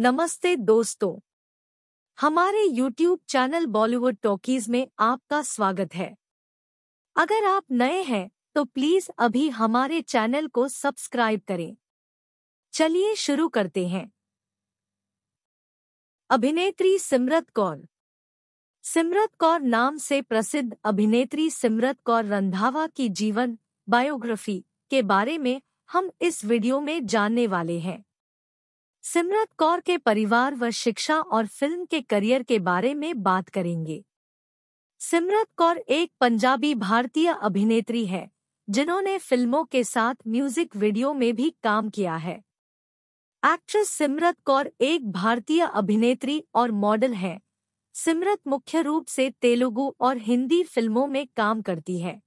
नमस्ते दोस्तों हमारे YouTube चैनल बॉलीवुड टॉकीज में आपका स्वागत है अगर आप नए हैं तो प्लीज अभी हमारे चैनल को सब्सक्राइब करें चलिए शुरू करते हैं अभिनेत्री सिमरत कौर सिमरत कौर नाम से प्रसिद्ध अभिनेत्री सिमरत कौर रंधावा की जीवन बायोग्राफी के बारे में हम इस वीडियो में जानने वाले हैं सिमरत कौर के परिवार व शिक्षा और फिल्म के करियर के बारे में बात करेंगे सिमरत कौर एक पंजाबी भारतीय अभिनेत्री है जिन्होंने फिल्मों के साथ म्यूजिक वीडियो में भी काम किया है एक्ट्रेस सिमरत कौर एक भारतीय अभिनेत्री और मॉडल है सिमरत मुख्य रूप से तेलुगु और हिंदी फिल्मों में काम करती है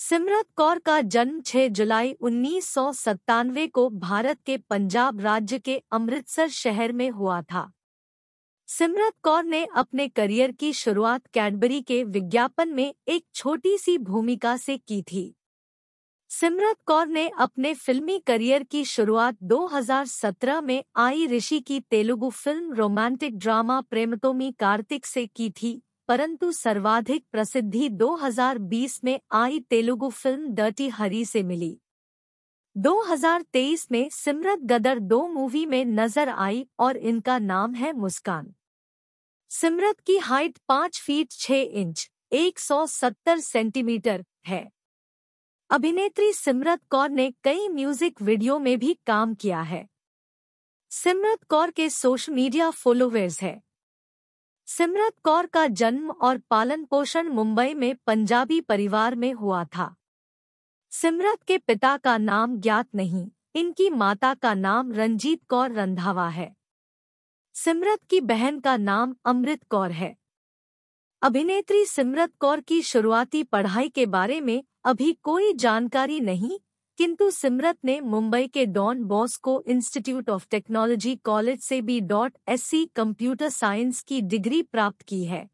सिमरत कौर का जन्म 6 जुलाई उन्नीस को भारत के पंजाब राज्य के अमृतसर शहर में हुआ था सिमरत कौर ने अपने करियर की शुरुआत कैडबरी के विज्ञापन में एक छोटी सी भूमिका से की थी सिमरत कौर ने अपने फिल्मी करियर की शुरुआत 2017 में आई ऋषि की Telugu film romantic drama Prematho Mee Karthik से की थी परंतु सर्वाधिक प्रसिद्धि 2020 में आई तेलुगु फिल्म डर्टी हरी से मिली 2023 में सिमरत गदर दो मूवी में नजर आई और इनका नाम है मुस्कान सिमरत की हाइट 5 फीट छह इंच 170 सेंटीमीटर है अभिनेत्री सिमरत कौर ने कई म्यूजिक वीडियो में भी काम किया है सिमरत कौर के सोशल मीडिया फॉलोवर्स है सिमरत कौर का जन्म और पालन पोषण मुंबई में पंजाबी परिवार में हुआ था सिमरत के पिता का नाम ज्ञात नहीं इनकी माता का नाम रंजीत कौर रंधावा है सिमरत की बहन का नाम अमृत कौर है अभिनेत्री सिमरत कौर की शुरुआती पढ़ाई के बारे में अभी कोई जानकारी नहीं किंतु सिमरत ने मुंबई के Don Bosco institute of technology college से B dot S computer science की डिग्री प्राप्त की है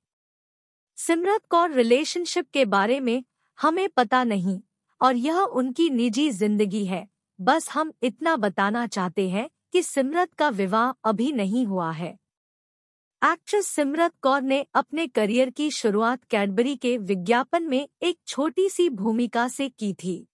सिमरत कौर रिलेशनशिप के बारे में हमें पता नहीं और यह उनकी निजी जिंदगी है बस हम इतना बताना चाहते हैं कि सिमरत का विवाह अभी नहीं हुआ है एक्ट्रेस सिमरत कौर ने अपने करियर की शुरुआत कैडबरी के विज्ञापन में एक छोटी सी भूमिका से की थी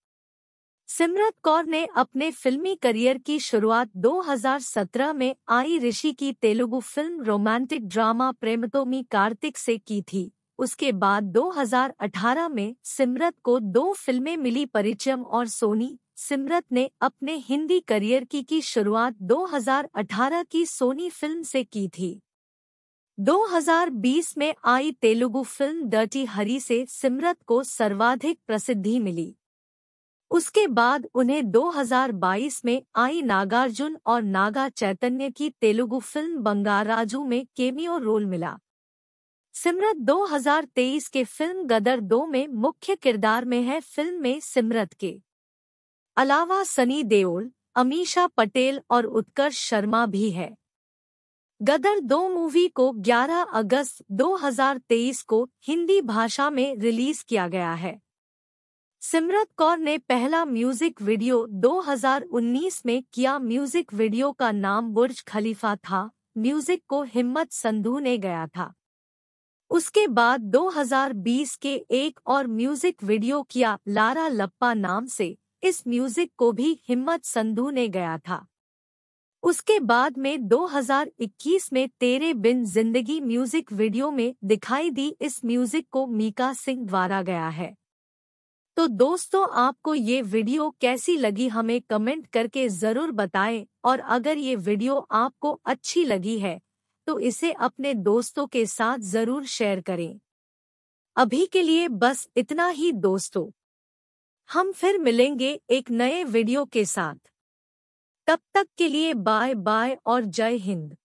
सिमरत कौर ने अपने फिल्मी करियर की शुरुआत 2017 में आई ऋषि की Telugu film romantic drama Prematho Mee Karthik से की थी उसके बाद 2018 में सिमरत को दो फिल्में मिली परिचयम और सोनी सिमरत ने अपने हिंदी करियर की की शुरुआत 2018 की सोनी फिल्म से की थी 2020 में आई तेलुगु फिल्म डर्टी हरी से सिमरत को सर्वाधिक प्रसिद्धि मिली उसके बाद उन्हें 2022 में आई नागार्जुन और नागा चैतन्य की तेलुगु फिल्म बंगाराजू में केमियो रोल मिला सिमरत 2023 के फिल्म गदर 2 में मुख्य किरदार में है फिल्म में सिमरत के अलावा सनी देओल अमीशा पटेल और उत्कर्ष शर्मा भी है गदर 2 मूवी को 11 अगस्त 2023 को हिंदी भाषा में रिलीज किया गया है सिमरत कौर ने पहला म्यूजिक वीडियो 2019 में किया म्यूजिक वीडियो का नाम बुर्ज खलीफा था म्यूजिक को हिम्मत संधु ने गया था उसके बाद 2020 के एक और म्यूजिक वीडियो किया लारा लप्पा नाम से इस म्यूजिक को भी हिम्मत संधु ने गया था उसके बाद में 2021 में तेरे बिन जिंदगी म्यूजिक वीडियो में दिखाई दी इस म्यूजिक को मीका सिंह द्वारा गया है तो दोस्तों आपको ये वीडियो कैसी लगी हमें कमेंट करके ज़रूर बताएं और अगर ये वीडियो आपको अच्छी लगी है तो इसे अपने दोस्तों के साथ ज़रूर शेयर करें अभी के लिए बस इतना ही दोस्तों हम फिर मिलेंगे एक नए वीडियो के साथ तब तक के लिए बाय बाय और जय हिंद